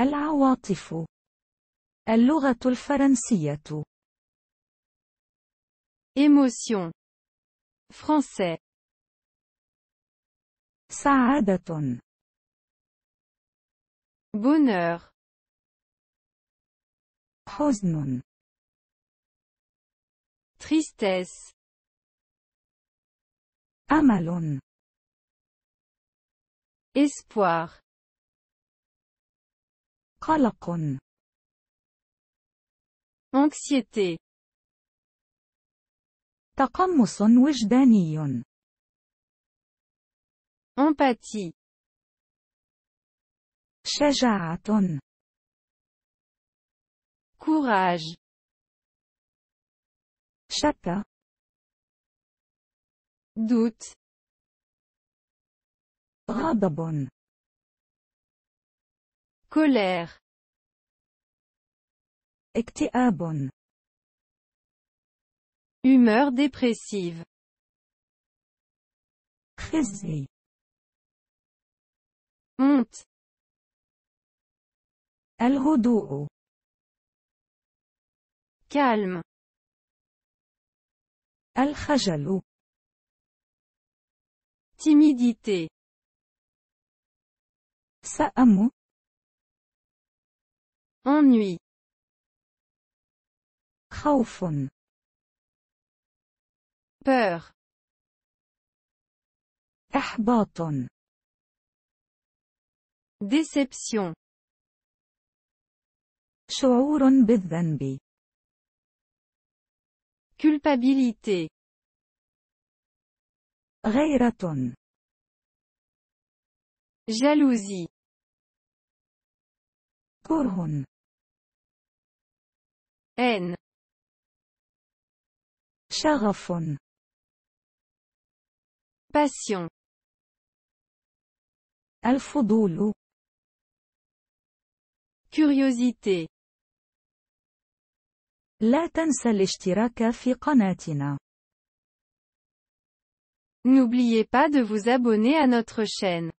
العواطف اللغة الفرنسية émotion français سعادة bonheur حزن tristesse أمل espoir قلق anxiété تقمص وجداني empathie شجاعة courage شك doute غضب colère. bonne. Humeur dépressive. Crazy. Honte. Alrodo. Calme. Alhajalo. Timidité. Saamo. ennui خوف peur إحباط déception شعور بالذنب culpabilité غيرة jalousie كره N Charafon passion الفضول curiosité لا تنسى N'oubliez pas de vous abonner à notre chaîne.